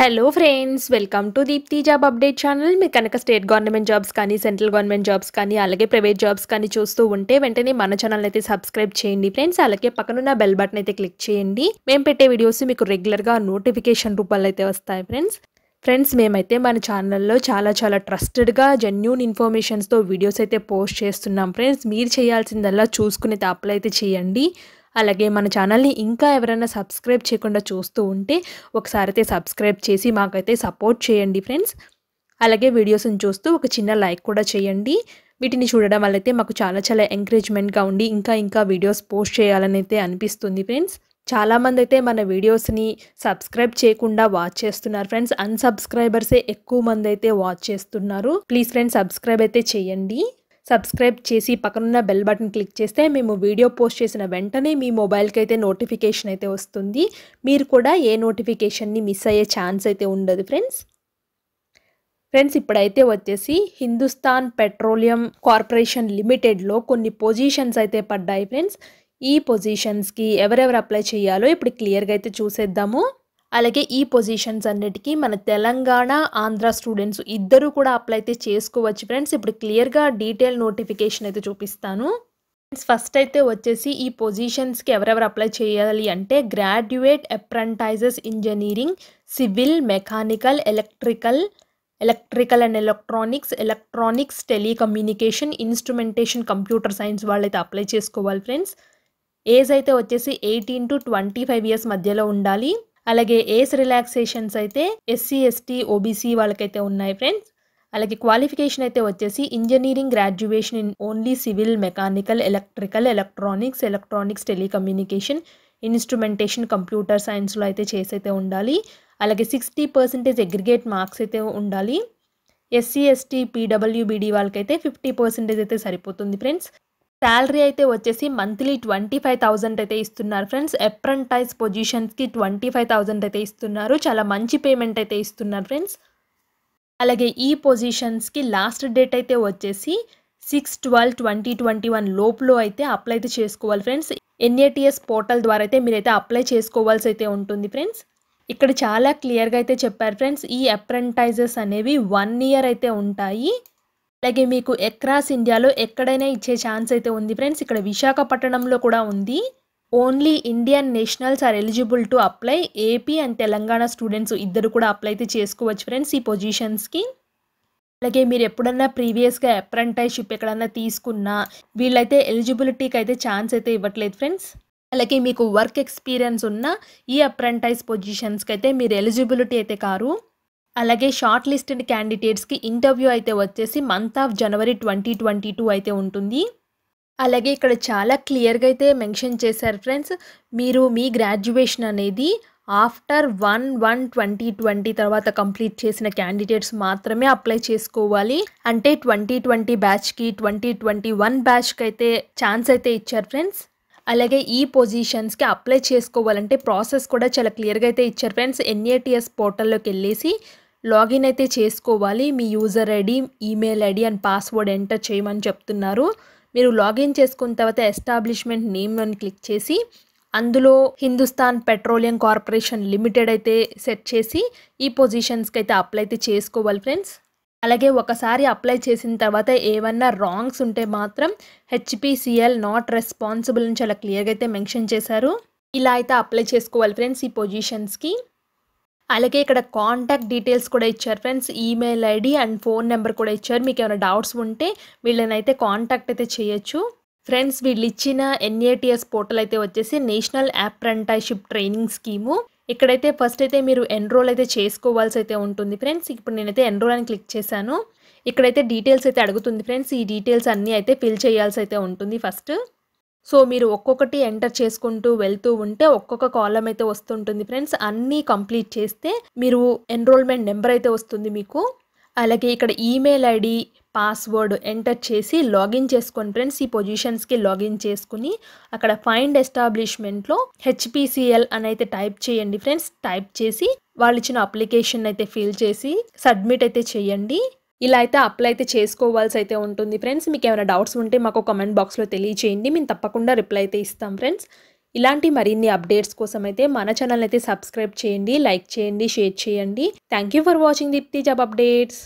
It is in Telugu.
hello friends welcome to Deepti job update channel మీరు కనుక స్టేట్ గవర్నమెంట్ జాబ్స్ కానీ సెంట్రల్ గవర్నమెంట్ జాబ్స్ కానీ అలాగే ప్రైవేట్ జాబ్స్ కానీ చూస్తూ ఉంటే వెంటనే మన ఛానల్ అయితే సబ్స్క్రైబ్ చేయండి ఫ్రెండ్స్ అలాగే పక్కనున్న బెల్ బటన్ అయితే క్లిక్ చేయండి మేము పెట్టే వీడియోస్ మీకు రెగ్యులర్గా నోటిఫికేషన్ రూపాయలు అయితే వస్తాయి ఫ్రెండ్స్ ఫ్రెండ్స్ మేమైతే మన ఛానల్లో చాలా చాలా ట్రస్టెడ్గా జెన్యున్ ఇన్ఫర్మేషన్స్తో వీడియోస్ అయితే పోస్ట్ చేస్తున్నాం ఫ్రెండ్స్ మీరు చేయాల్సిందల్లా చూసుకునే తప్పులు అయితే చేయండి అలాగే మన ఛానల్ని ఇంకా ఎవరైనా సబ్స్క్రైబ్ చేయకుండా చూస్తూ ఉంటే ఒకసారి అయితే సబ్స్క్రైబ్ చేసి మాకైతే సపోర్ట్ చేయండి ఫ్రెండ్స్ అలాగే వీడియోస్ని చూస్తూ ఒక చిన్న లైక్ కూడా చేయండి వీటిని చూడడం వల్ల అయితే మాకు చాలా చాలా ఎంకరేజ్మెంట్గా ఉండి ఇంకా ఇంకా వీడియోస్ పోస్ట్ చేయాలని అయితే అనిపిస్తుంది ఫ్రెండ్స్ చాలామంది అయితే మన వీడియోస్ని సబ్స్క్రైబ్ చేయకుండా వాచ్ చేస్తున్నారు ఫ్రెండ్స్ అన్సబ్స్క్రైబర్సే ఎక్కువ మంది అయితే వాచ్ చేస్తున్నారు ప్లీజ్ ఫ్రెండ్స్ సబ్స్క్రైబ్ అయితే చేయండి సబ్స్క్రైబ్ చేసి పక్కనున్న బెల్ బటన్ క్లిక్ చేస్తే మేము వీడియో పోస్ట్ చేసిన వెంటనే మీ మొబైల్కి అయితే నోటిఫికేషన్ అయితే వస్తుంది మీరు కూడా ఏ నోటిఫికేషన్ని మిస్ అయ్యే ఛాన్స్ అయితే ఉండదు ఫ్రెండ్స్ ఫ్రెండ్స్ ఇప్పుడైతే వచ్చేసి హిందుస్థాన్ పెట్రోలియం కార్పొరేషన్ లిమిటెడ్లో కొన్ని పొజిషన్స్ అయితే పడ్డాయి ఫ్రెండ్స్ ఈ పొజిషన్స్కి ఎవరెవరు అప్లై చేయాలో ఇప్పుడు క్లియర్గా అయితే చూసేద్దాము అలాగే ఈ పొజిషన్స్ అన్నిటికీ మన తెలంగాణ ఆంధ్ర స్టూడెంట్స్ ఇద్దరు కూడా అప్లై అయితే చేసుకోవచ్చు ఫ్రెండ్స్ ఇప్పుడు క్లియర్గా డీటెయిల్ నోటిఫికేషన్ అయితే చూపిస్తాను ఫ్రెండ్స్ ఫస్ట్ అయితే వచ్చేసి ఈ పొజిషన్స్కి ఎవరెవరు అప్లై చేయాలి అంటే graduate apprentices engineering civil mechanical electrical electrical and electronics electronics telecommunication instrumentation computer science వాళ్ళైతే అప్లై చేసుకోవాలి ఫ్రెండ్స్ ఏజ్ అయితే వచ్చేసి eighteen to twenty five years మధ్యలో ఉండాలి అలాగే ఏస్ రిలాక్సేషన్స్ e అయితే ఎస్సీ ఎస్టీ ఓబీసీ వాళ్ళకైతే ఉన్నాయి ఫ్రెండ్స్ అలాగే క్వాలిఫికేషన్ అయితే వచ్చేసి engineering graduation in only civil mechanical electrical electronics electronics telecommunication instrumentation computer సైన్స్లో అయితే చేసైతే ఉండాలి అలాగే సిక్స్టీ పర్సెంటేజ్ అగ్రిగేట్ మార్క్స్ అయితే ఉండాలి ఎస్సీ ఎస్టీ పీడబ్ల్యూబీడీ వాళ్ళకైతే ఫిఫ్టీ పర్సెంటేజ్ అయితే సరిపోతుంది ఫ్రెండ్స్ శాలరీ అయితే వచ్చేసి మంత్లీ ట్వంటీ ఫైవ్ థౌజండ్ అయితే ఇస్తున్నారు ఫ్రెండ్స్ అప్రెంటైజ్ పొజిషన్స్కి ట్వంటీ ఫైవ్ థౌజండ్ అయితే ఇస్తున్నారు చాలా మంచి పేమెంట్ అయితే ఇస్తున్నారు ఫ్రెండ్స్ అలాగే ఈ పొజిషన్స్కి లాస్ట్ డేట్ అయితే వచ్చేసి six twelve twenty twenty one లోపులో అయితే అప్లై అయితే చేసుకోవాలి ఫ్రెండ్స్ ఎన్ఏటిఎస్ పోర్టల్ ద్వారా అయితే మీరైతే అప్లై చేసుకోవాల్సి అయితే ఉంటుంది ఫ్రెండ్స్ ఇక్కడ చాలా క్లియర్గా అయితే చెప్పారు ఫ్రెండ్స్ ఈ అప్రెంటైజెస్ అనేవి వన్ ఇయర్ అయితే ఉంటాయి అలాగే మీకు ఎక్రాస్ ఇండియాలో ఎక్కడైనా ఇచ్చే ఛాన్స్ అయితే ఉంది ఫ్రెండ్స్ ఇక్కడ విశాఖపట్నంలో కూడా ఉంది only Indian nationals are eligible to apply AP and Telangana students ఇద్దరు కూడా అప్లై అయితే చేసుకోవచ్చు ఫ్రెండ్స్ ఈ పొజిషన్స్కి అలాగే మీరు ఎప్పుడన్నా ప్రీవియస్గా అప్రెంటైషిప్ ఎక్కడన్నా తీసుకున్నా వీళ్ళైతే ఎలిజిబిలిటీకి అయితే ఛాన్స్ అయితే ఇవ్వట్లేదు ఫ్రెండ్స్ అలాగే మీకు వర్క్ ఎక్స్పీరియన్స్ ఉన్న ఈ అప్రెంటైజ్ పొజిషన్స్కి అయితే మీరు ఎలిజిబిలిటీ అయితే కారు అలాగే షార్ట్ లిస్టెడ్ క్యాండిడేట్స్కి ఇంటర్వ్యూ అయితే వచ్చేసి month of January twenty twenty two అయితే ఉంటుంది అలాగే ఇక్కడ చాలా క్లియర్గా అయితే మెన్షన్ చేశారు ఫ్రెండ్స్ మీరు మీ గ్రాడ్యుయేషన్ అనేది after one one twenty twenty తర్వాత కంప్లీట్ చేసిన క్యాండిడేట్స్ మాత్రమే అప్లై చేసుకోవాలి అంటే ట్వంటీ ట్వంటీ బ్యాచ్కి ట్వంటీ ట్వంటీ వన్ బ్యాచ్కి అయితే ఛాన్స్ అయితే ఇచ్చారు ఫ్రెండ్స్ అలాగే ఈ పొజిషన్స్కి అప్లై చేసుకోవాలంటే ప్రాసెస్ కూడా చాలా క్లియర్గా అయితే ఇచ్చారు ఫ్రెండ్స్ ఎన్ఏటిఎస్ పోర్టల్లోకి వెళ్ళేసి లాగిన్ అయితే చేసుకోవాలి మీ user ID email ID and password enter చేయమని చెప్తున్నారు మీరు లాగిన్ చేసుకున్న తర్వాత ఎస్టాబ్లిష్మెంట్ నేమ్ అని క్లిక్ చేసి అందులో హిందుస్థాన్ పెట్రోలియం కార్పొరేషన్ లిమిటెడ్ అయితే సెట్ చేసి ఈ పొజిషన్స్కి అయితే అప్లై అయితే చేసుకోవాలి ఫ్రెండ్స్ అలాగే ఒకసారి అప్లై చేసిన తర్వాత ఏమన్నా రాంగ్స్ ఉంటే మాత్రం హెచ్పిసిఎల్ నాట్ రెస్పాన్సిబుల్ అని చాలా క్లియర్గా అయితే మెన్షన్ చేశారు ఇలా అయితే అప్లై చేసుకోవాలి ఫ్రెండ్స్ ఈ పొజిషన్స్కి అలాగే ఇక్కడ కాంటాక్ట్ డీటెయిల్స్ కూడా ఇచ్చారు friends email ID and phone number కూడా ఇచ్చారు మీకు ఏమైనా డౌట్స్ ఉంటే వీళ్ళనైతే కాంటాక్ట్ అయితే చేయొచ్చు ఫ్రెండ్స్ వీళ్ళు ఇచ్చిన ఎన్ఏటిఎస్ పోర్టల్ అయితే వచ్చేసి నేషనల్ అప్రెంటైషిప్ ట్రైనింగ్ స్కీము ఇక్కడైతే ఫస్ట్ అయితే మీరు ఎన్రోల్ అయితే చేసుకోవాల్సి అయితే ఉంటుంది ఫ్రెండ్స్ ఇప్పుడు నేనైతే ఎన్రోల్ అని క్లిక్ చేశాను ఇక్కడైతే డీటెయిల్స్ అయితే అడుగుతుంది ఫ్రెండ్స్ ఈ డీటెయిల్స్ అన్నీ అయితే ఫిల్ చేయాల్సి అయితే ఉంటుంది ఫస్ట్ సో మీరు ఒక్కొక్కటి ఎంటర్ చేసుకుంటూ వెళ్తూ ఉంటే ఒక్కొక్క కాలం అయితే వస్తుంటుంది ఫ్రెండ్స్ అన్నీ కంప్లీట్ చేస్తే మీరు ఎన్రోల్మెంట్ నెంబర్ అయితే వస్తుంది మీకు అలాగే ఇక్కడ ఈమెయిల్ ఐడి పాస్వర్డ్ ఎంటర్ చేసి లాగిన్ చేసుకొని ఫ్రెండ్స్ ఈ పొజిషన్స్కి లాగిన్ చేసుకుని అక్కడ ఫైండ్ ఎస్టాబ్లిష్మెంట్లో హెచ్పిసిఎల్ అని అయితే టైప్ చేయండి ఫ్రెండ్స్ టైప్ చేసి వాళ్ళు ఇచ్చిన అప్లికేషన్ అయితే ఫిల్ చేసి సబ్మిట్ అయితే చేయండి ఇలా అయితే అప్లై అయితే చేసుకోవాల్సి అయితే ఉంటుంది ఫ్రెండ్స్ మీకు ఏమైనా డౌట్స్ ఉంటే మాకు కమెంట్ బాక్స్లో తెలియచేయండి మేము తప్పకుండా రిప్లై అయితే ఇస్తాం ఫ్రెండ్స్ ఇలాంటి మరిన్ని అప్డేట్స్ కోసం అయితే మన ఛానల్ అయితే సబ్స్క్రైబ్ చేయండి లైక్ చేయండి షేర్ చేయండి thank for watching Deepti job updates